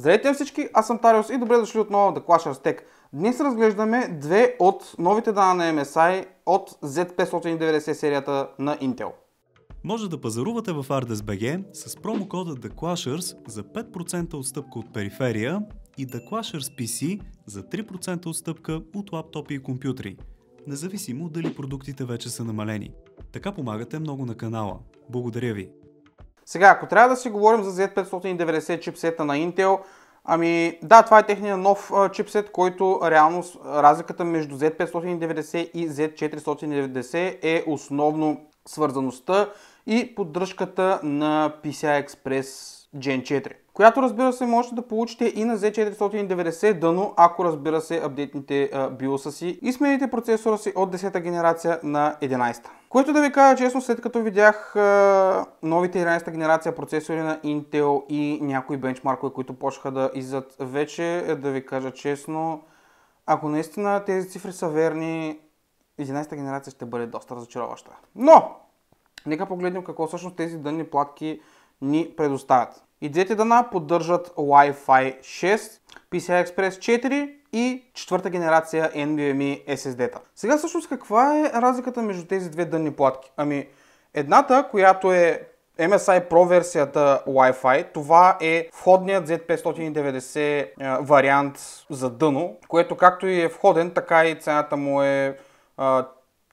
Здравейте на всички, аз съм Тариус и добре дошли отново The Clash Tech. Днес разглеждаме две от новите дана на MSI от Z590 серията на Intel. Може да пазарувате в ArdesBG с промокода Clashers за 5% отстъпка от периферия и Clashers PC за 3% отстъпка от лаптопи и компютри, независимо дали продуктите вече са намалени. Така помагате много на канала. Благодаря ви! Сега, ако трябва да си говорим за Z590 чипсета на Intel, Ами да, това е техния нов а, чипсет, който реално разликата между Z590 и Z490 е основно свързаността и поддръжката на PCI Express Gen 4 която разбира се можете да получите и на Z490 дъно, ако разбира се апдейтните биоса си и смените процесора си от 10-та генерация на 11-та. Което да ви кажа честно, след като видях новите 11-та генерация процесори на Intel и някои бенчмаркове, които почнаха да излизат вече, е, да ви кажа честно, ако наистина тези цифри са верни, 11-та генерация ще бъде доста разочароваща. Но, нека погледнем какво всъщност тези дънни платки ни предоставят. И двете дъна поддържат Wi-Fi 6, PCI Express 4 и четвърта генерация NVMe SSD-та. Сега всъщност каква е разликата между тези две дънни платки? Ами едната, която е MSI Pro версията Wi-Fi, това е входният Z590 е, вариант за дъно, което както и е входен, така и цената му е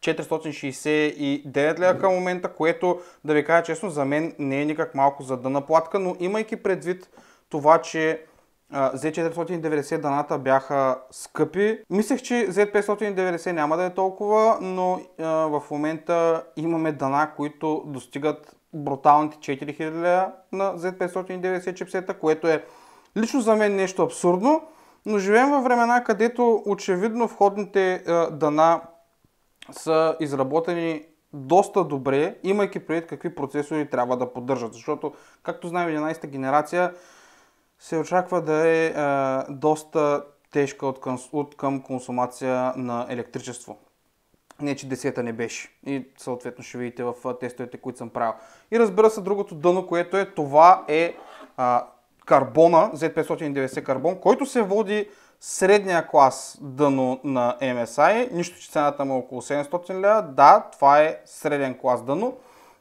469 лева към момента, което да ви кажа честно, за мен не е никак малко за дъна платка, но имайки предвид това, че Z490 даната бяха скъпи. Мислех, че Z590 няма да е толкова, но в момента имаме дана, които достигат бруталните 4000 на Z590 чипсета, което е лично за мен нещо абсурдно, но живеем във времена, където очевидно входните дана са изработени доста добре, имайки предвид какви процесори трябва да поддържат. Защото, както знаем, 11-та генерация се очаква да е е доста тежка от към, от към консумация на електричество. Не, че 10-та не беше. И съответно ще видите в тестовете, които съм правил. И разбира се, другото дъно, което е, това е а, карбона, Z590 карбон, който се води средния клас дъно на MSI, нищо, че цената му е около 700 лева, да, това е среден клас дъно,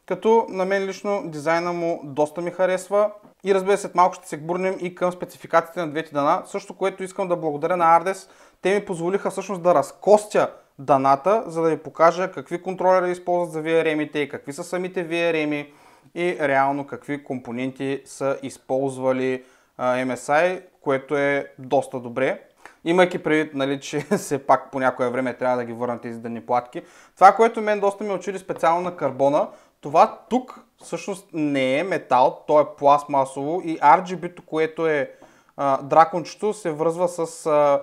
като на мен лично дизайна му доста ми харесва и разбира се, малко ще се гбурнем и към спецификациите на двете дъна. също което искам да благодаря на Ardes, те ми позволиха всъщност да разкостя даната, за да ви покажа какви контролери използват за VRM-ите и какви са самите VRM-и и реално какви компоненти са използвали MSI, което е доста добре. Имайки предвид, нали, че все пак по някое време трябва да ги върна тези дъни платки. Това, което мен доста ми учили специално на карбона, това тук всъщност не е метал, то е пластмасово и RGB-то, което е а, дракончето, се връзва с а,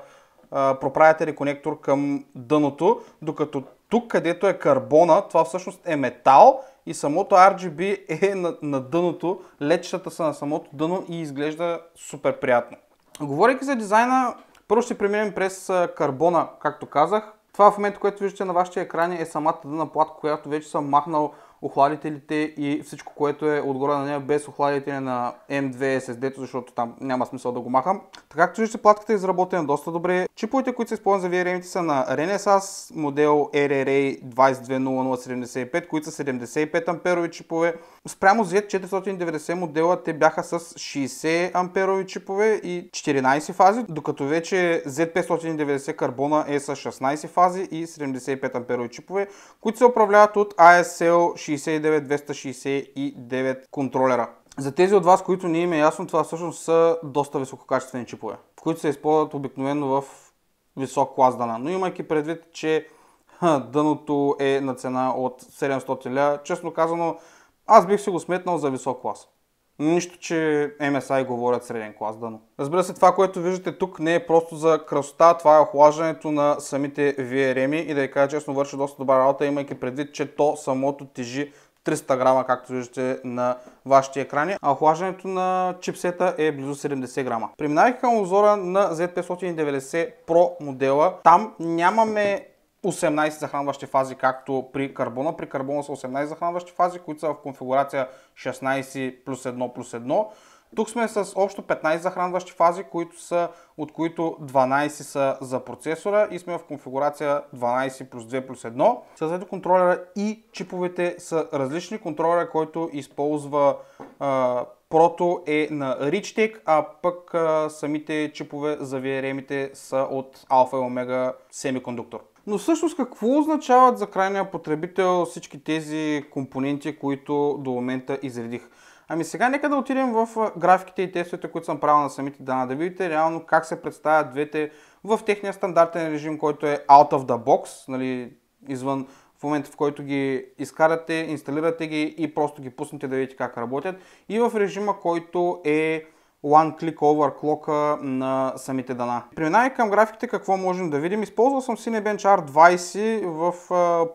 а, и конектор към дъното, докато тук, където е карбона, това всъщност е метал и самото RGB е на, на дъното, лечетата са на самото дъно и изглежда супер приятно. Говорейки за дизайна, първо ще преминем през карбона, както казах. Това в момента, което виждате на вашите екрани е самата дъна плат, която вече съм махнал охладителите и всичко, което е отгоре на нея без охладителите на M2 SSD, защото там няма смисъл да го махам. Така както виждате, платката е изработена доста добре. Чиповете, които се използват за VRM са на Renesas модел RRA 220075, които са 75 амперови чипове. Спрямо Z490 модела те бяха с 60 амперови чипове и 14 фази, докато вече Z590 карбона е с 16 фази и 75 амперови чипове, които се управляват от ASL 269-269 контролера. За тези от вас, които не им е ясно, това всъщност са доста висококачествени чипове, които се използват обикновено в висок клас дана. Но имайки предвид, че дъното е на цена от 700 ля, честно казано, аз бих си го сметнал за висок клас. Нищо, че MSI говорят среден клас дано. Разбира се, това, което виждате тук не е просто за красота, това е охлаждането на самите VRM-и и да ви кажа честно върши доста добра работа, имайки предвид, че то самото тежи 300 грама, както виждате на вашите екрани, а охлаждането на чипсета е близо 70 грама. Преминавайки към обзора на Z590 Pro модела, там нямаме 18 захранващи фази, както при карбона. При карбона са 18 захранващи фази, които са в конфигурация 16 плюс 1 плюс 1. Тук сме с общо 15 захранващи фази, които са, от които 12 са за процесора и сме в конфигурация 12 плюс 2 плюс 1. Съответно контролера и чиповете са различни. Контролера, който използва Proto прото е на Richtec, а пък а, самите чипове за VRM-ите са от Alpha и Omega Semiconductor. Но всъщност какво означават за крайния потребител всички тези компоненти, които до момента изредих? Ами сега нека да отидем в графиките и тестовете, които съм правил на самите дана, да видите реално как се представят двете в техния стандартен режим, който е out of the box, нали, извън в момента в който ги изкарате, инсталирате ги и просто ги пуснете да видите как работят и в режима, който е One Click over clock на самите дана. Преминавай към графиките, какво можем да видим? Използвал съм Cinebench R20 в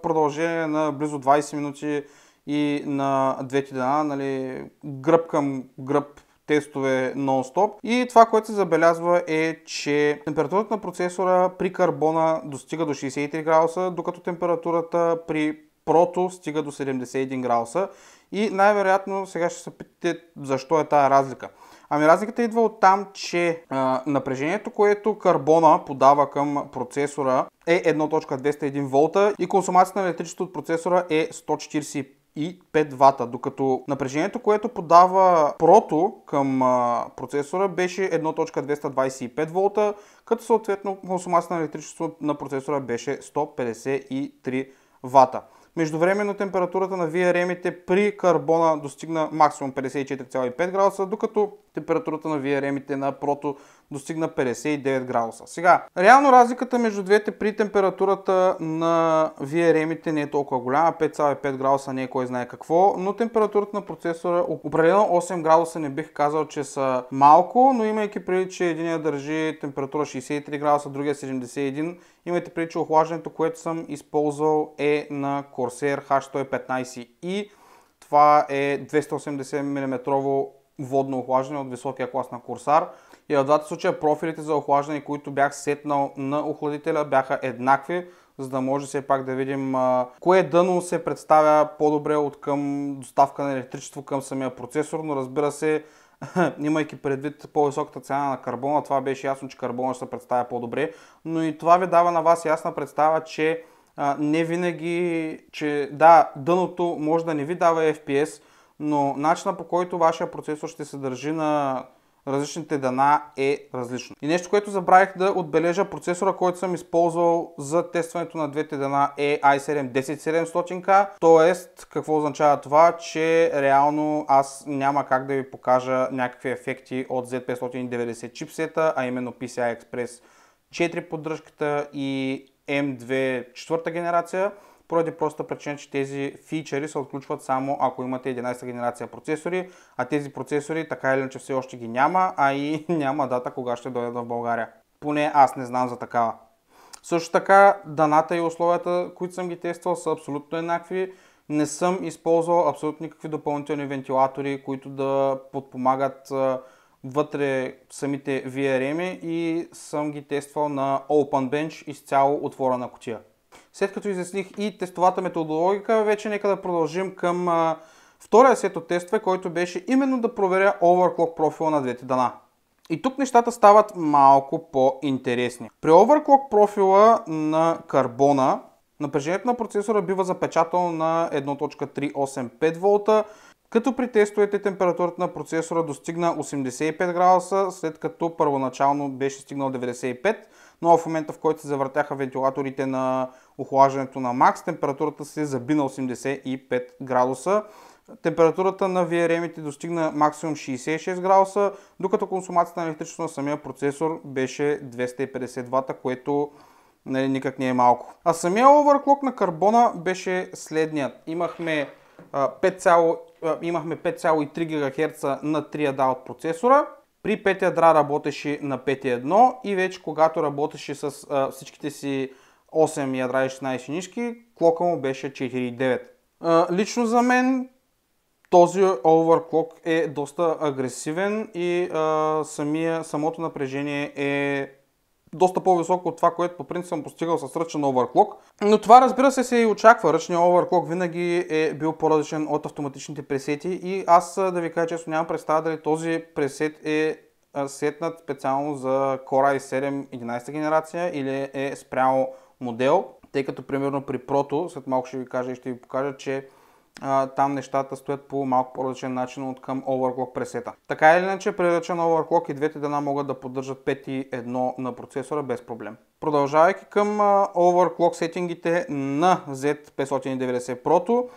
продължение на близо 20 минути и на двете дена, нали, гръб към гръб тестове нон-стоп. И това, което се забелязва е, че температурата на процесора при карбона достига до 63 градуса, докато температурата при прото стига до 71 градуса. И най-вероятно сега ще се питате защо е тая разлика. Ами разликата идва от там, че а, напрежението, което карбона подава към процесора е 1.201 волта и консумацията на електричество от процесора е 145 и 5 вата, докато напрежението, което подава прото към а, процесора беше 1.225 волта, като съответно консумацията на електричество на процесора беше 153 вата. Междувременно температурата на VRM-ите при карбона достигна максимум 54,5 градуса, докато температурата на VRM-ите на прото достигна 59 градуса. Сега, реално разликата между двете при температурата на VRM-ите не е толкова голяма, 5,5 градуса не е кой знае какво, но температурата на процесора определено 8 градуса не бих казал, че са малко, но имайки преди, че единия държи температура 63 градуса, другия 71, имайте преди, че охлаждането, което съм използвал е на Corsair H115i. Това е 280 мм водно охлаждане от високия клас на Corsair. И в двата случая профилите за охлаждане, които бях сетнал на охладителя, бяха еднакви, за да може все пак да видим а, кое дъно се представя по-добре от към доставка на електричество към самия процесор, но разбира се, имайки предвид по-високата цена на карбона, това беше ясно, че карбона ще се представя по-добре, но и това ви дава на вас ясна представа, че а, не винаги, че да, дъното може да не ви дава FPS, но начина по който вашия процесор ще се държи на различните дана е различно. И нещо, което забравих да отбележа, процесора, който съм използвал за тестването на двете дана е i7 10700K, т.е. какво означава това, че реално аз няма как да ви покажа някакви ефекти от Z590 чипсета, а именно PCI Express 4 поддръжката и M2 четвърта генерация поради проста причина, че тези фичери се отключват само ако имате 11-та генерация процесори, а тези процесори така или иначе все още ги няма, а и няма дата кога ще дойдат в България. Поне аз не знам за такава. Също така, даната и условията, които съм ги тествал, са абсолютно еднакви. Не съм използвал абсолютно никакви допълнителни вентилатори, които да подпомагат вътре самите VRM и съм ги тествал на OpenBench изцяло отворена котия. След като изясних и тестовата методологика, вече нека да продължим към а, втория сет от тестове, който беше именно да проверя оверклок профила на двете дана. И тук нещата стават малко по-интересни. При оверклок профила на карбона напрежението на процесора бива запечатано на 1.385 В, като при тестовете температурата на процесора достигна 85 градуса, след като първоначално беше стигнал 95, но в момента в който се завъртяха вентилаторите на охлаждането на Макс. Температурата се заби на 85 градуса. Температурата на VRM-ите достигна максимум 66 градуса, докато консумацията на електричество на самия процесор беше 250 вата, което нали, никак не е малко. А самия овърклок на карбона беше следният. Имахме 5,3 ГГц на 3 ядра от процесора. При 5 ядра работеше на 5.1 и вече когато работеше с а, всичките си 8 ядра и 16 нишки, клока му беше 4,9. Лично за мен този оверклок е доста агресивен и а, самия, самото напрежение е доста по-високо от това, което по принцип съм постигал с ръчен оверклок. Но това разбира се се и очаква. Ръчният оверклок винаги е бил по-различен от автоматичните пресети и аз да ви кажа често нямам представа дали този пресет е сетнат специално за Core i7 11 генерация или е спрямо модел, тъй като примерно при прото, след малко ще ви кажа и ще ви покажа, че а, там нещата стоят по малко по-различен начин от към Overclock пресета. Така или иначе, при на Overclock и двете дена могат да поддържат 5 и 1 на процесора без проблем. Продължавайки към а, Overclock сетингите на Z590 Proto,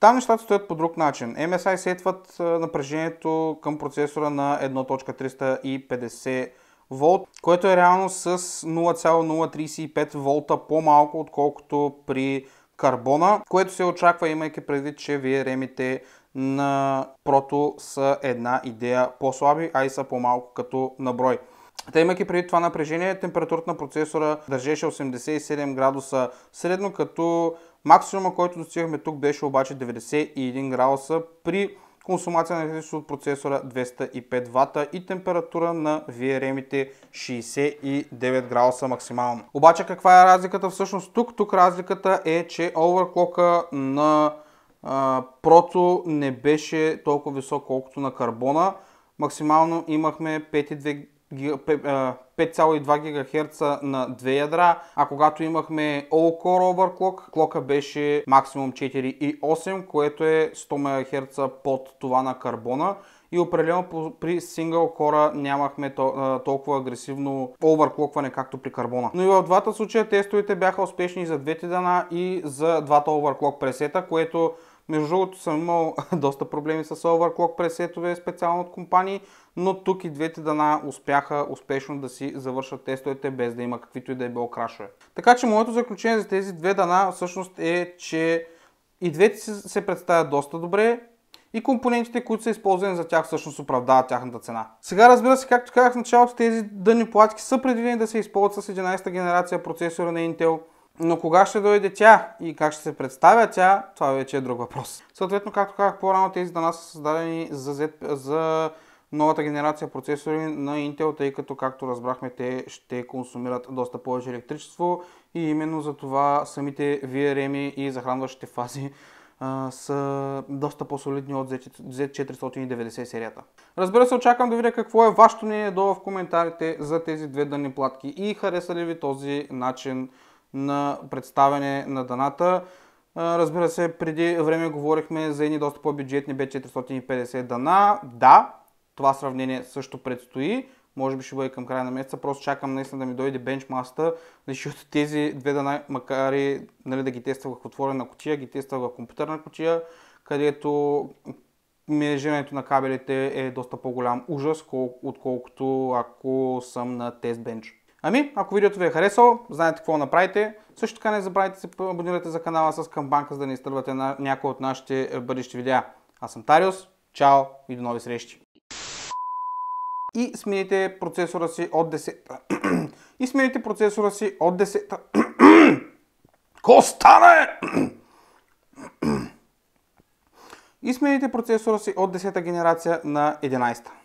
там нещата стоят по друг начин. MSI сетват напрежението към процесора на 1.350 волт, което е реално с 0,035 волта по-малко, отколкото при карбона, което се очаква, имайки предвид, че вие ремите на прото са една идея по-слаби, а и са по-малко като наброй. Та имайки преди това напрежение, температурата на процесора държеше 87 градуса средно, като максимума, който достигахме тук беше обаче 91 градуса при консумация на електричество от процесора 205 вата и температура на VRM-ите 69 градуса максимално. Обаче каква е разликата всъщност тук? Тук разликата е, че оверклока на прото не беше толкова висок, колкото на карбона. Максимално имахме 5,2 5,2 ГГц на две ядра, а когато имахме All-Core Overclock, клока беше максимум 4,8, което е 100 МГц под това на карбона и определено при сингъл кора нямахме толкова агресивно оверклокване, както при карбона. Но и в двата случая тестовете бяха успешни за двете дана и за двата оверклок пресета, което между другото съм имал доста проблеми с overclock пресетове, специално от компании, но тук и двете дана успяха успешно да си завършат тестовете без да има каквито и да е било крашове. Така че моето заключение за тези две дана всъщност е, че и двете се представят доста добре, и компонентите, които са използвани за тях, всъщност оправдават тяхната цена. Сега разбира се, както казах в началото, тези дъни платки са предвидени да се използват с 11-та генерация процесора на Intel, но кога ще дойде тя и как ще се представя тя, това вече е друг въпрос. Съответно, както казах по-рано, тези дана са създадени за, Z, за новата генерация процесори на Intel, тъй като, както разбрахме, те ще консумират доста повече електричество и именно за това самите VRM и захранващите фази а, са доста по-солидни от Z490 серията. Разбира се, очаквам да видя какво е вашето мнение долу в коментарите за тези две дънни платки и хареса ли ви този начин на представяне на даната. Разбира се, преди време говорихме за едни доста по-бюджетни B450 дана. Да, това сравнение също предстои. Може би ще бъде към края на месеца. Просто чакам наистина да ми дойде бенчмаста, защото тези две дана, макар и нали, да ги тествах в отворена котия, ги тествах в компютърна котия, където мереженето на кабелите е доста по-голям ужас, отколкото ако съм на тест бенч. Ами, ако видеото ви е харесало, знаете какво направите. Също така не забравяйте да се абонирате за канала с камбанка, за да не изтървате на някои от нашите е, бъдещи видеа. Аз съм Тариус, чао и до нови срещи! И смените процесора си от 10... и смените процесора си от 10... Ко стане? и смените процесора си от 10-та генерация на 11-та.